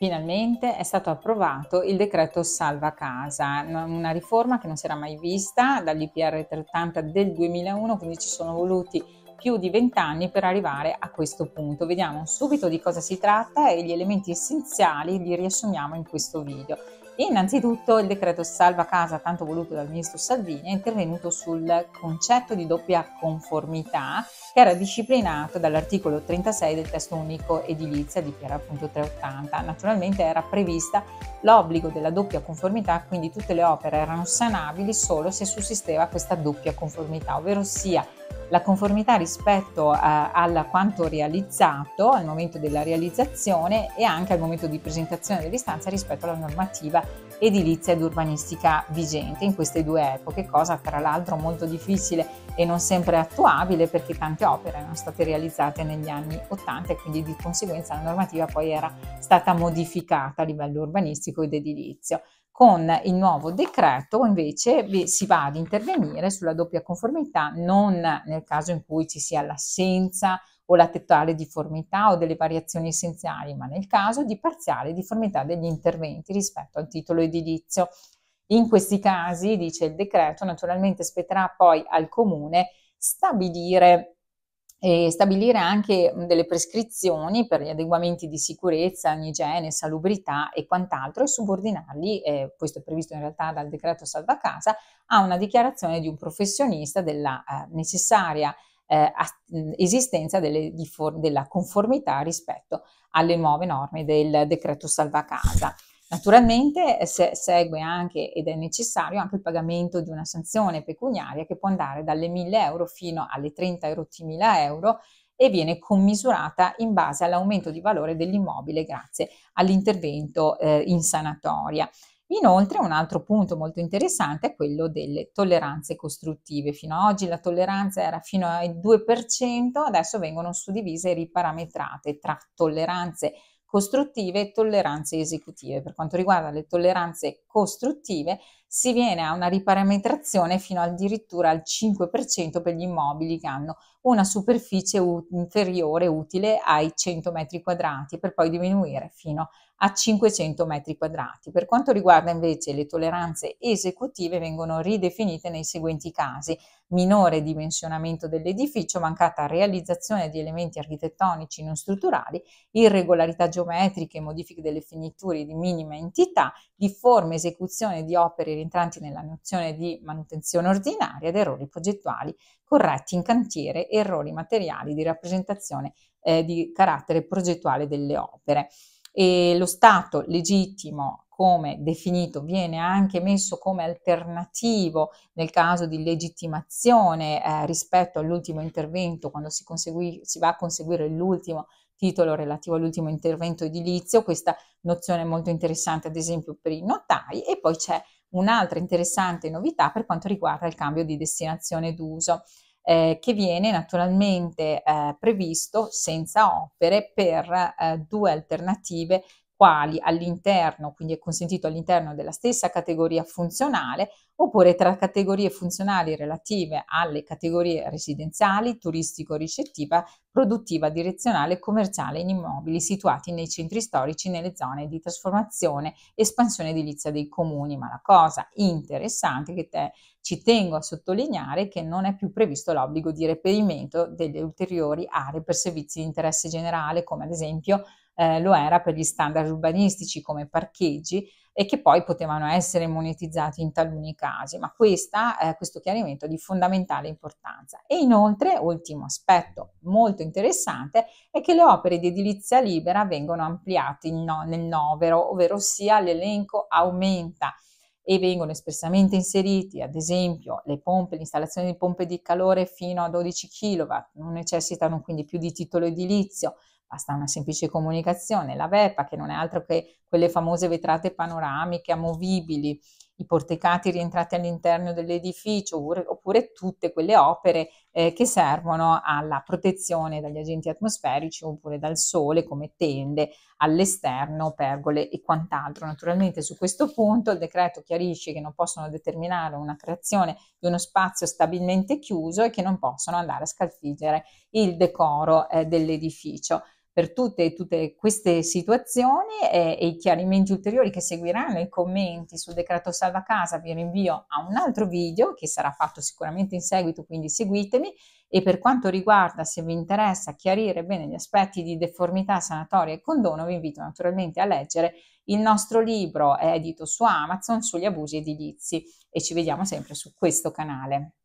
Finalmente è stato approvato il decreto Salva Casa, una riforma che non si era mai vista dall'IPR 30 del 2001, quindi ci sono voluti più di vent'anni per arrivare a questo punto. Vediamo subito di cosa si tratta e gli elementi essenziali li riassumiamo in questo video. Innanzitutto il decreto salva casa tanto voluto dal ministro Salvini è intervenuto sul concetto di doppia conformità che era disciplinato dall'articolo 36 del testo unico edilizia di cui appunto 380. Naturalmente era prevista l'obbligo della doppia conformità, quindi tutte le opere erano sanabili solo se sussisteva questa doppia conformità, ovvero sia la conformità rispetto a, eh, a quanto realizzato al momento della realizzazione e anche al momento di presentazione dell'istanza rispetto alla normativa edilizia ed urbanistica vigente in queste due epoche, cosa tra l'altro molto difficile e non sempre attuabile perché tante opere erano state realizzate negli anni 80 e quindi di conseguenza la normativa poi era stata modificata a livello urbanistico ed edilizio. Con il nuovo decreto invece si va ad intervenire sulla doppia conformità non nel caso in cui ci sia l'assenza o la totale difformità o delle variazioni essenziali, ma nel caso di parziale difformità degli interventi rispetto al titolo edilizio. In questi casi, dice il decreto, naturalmente spetterà poi al comune stabilire e stabilire anche delle prescrizioni per gli adeguamenti di sicurezza, igiene, salubrità e quant'altro e subordinarli, eh, questo è previsto in realtà dal decreto salva casa, a una dichiarazione di un professionista della eh, necessaria eh, esistenza delle, della conformità rispetto alle nuove norme del decreto salva casa. Naturalmente eh, se segue anche ed è necessario anche il pagamento di una sanzione pecuniaria che può andare dalle 1000 euro fino alle 30.000 euro e viene commisurata in base all'aumento di valore dell'immobile grazie all'intervento eh, in sanatoria. Inoltre un altro punto molto interessante è quello delle tolleranze costruttive. Fino ad oggi la tolleranza era fino al 2%, adesso vengono suddivise e riparametrate tra tolleranze costruttive costruttive e tolleranze esecutive. Per quanto riguarda le tolleranze costruttive, si viene a una riparametrazione fino addirittura al 5% per gli immobili che hanno una superficie ut- inferiore utile ai 100 metri quadrati per poi diminuire fino a 500 metri quadrati. Per quanto riguarda invece le tolleranze esecutive vengono ridefinite nei seguenti casi: minore dimensionamento dell'edificio, mancata realizzazione di elementi architettonici non strutturali, irregolarità geometriche, modifiche delle finiture di minima entità, difforme esecuzione di opere rientranti nella nozione di manutenzione ordinaria ed errori progettuali corretti in cantiere e errori materiali di rappresentazione eh, di carattere progettuale delle opere. E lo stato legittimo come definito viene anche messo come alternativo nel caso di legittimazione eh, rispetto all'ultimo intervento quando si, consegui, si va a conseguire l'ultimo titolo relativo all'ultimo intervento edilizio, questa nozione è molto interessante ad esempio per i notai e poi c'è un'altra interessante novità per quanto riguarda il cambio di destinazione d'uso eh, che viene naturalmente eh, previsto senza opere per eh, due alternative quali all'interno, quindi è consentito all'interno della stessa categoria funzionale, oppure tra categorie funzionali relative alle categorie residenziali, turistico-ricettiva, produttiva, direzionale, e commerciale in immobili situati nei centri storici, nelle zone di trasformazione, e espansione edilizia dei comuni. Ma la cosa interessante che te, ci tengo a sottolineare è che non è più previsto l'obbligo di reperimento delle ulteriori aree per servizi di interesse generale, come ad esempio eh, lo era per gli standard urbanistici come parcheggi e che poi potevano essere monetizzati in taluni casi, ma questa, eh, questo chiarimento è di fondamentale importanza. E inoltre, ultimo aspetto molto interessante, è che le opere di edilizia libera vengono ampliate no, nel novero, ovvero sia l'elenco aumenta e vengono espressamente inseriti, ad esempio, le pompe, l'installazione di pompe di calore fino a 12 kW, non necessitano quindi più di titolo edilizio, basta una semplice comunicazione, la VEPA che non è altro che quelle famose vetrate panoramiche amovibili, i porticati rientrati all'interno dell'edificio oppure, tutte quelle opere eh, che servono alla protezione dagli agenti atmosferici oppure dal sole come tende all'esterno, pergole e quant'altro. Naturalmente su questo punto il decreto chiarisce che non possono determinare una creazione di uno spazio stabilmente chiuso e che non possono andare a scalfiggere il decoro eh, dell'edificio per tutte, tutte queste situazioni e, e, i chiarimenti ulteriori che seguiranno, i commenti sul decreto salva casa, vi rinvio a un altro video che sarà fatto sicuramente in seguito, quindi seguitemi. E per quanto riguarda, se vi interessa chiarire bene gli aspetti di deformità sanatoria e condono, vi invito naturalmente a leggere il nostro libro edito su Amazon sugli abusi edilizi e ci vediamo sempre su questo canale.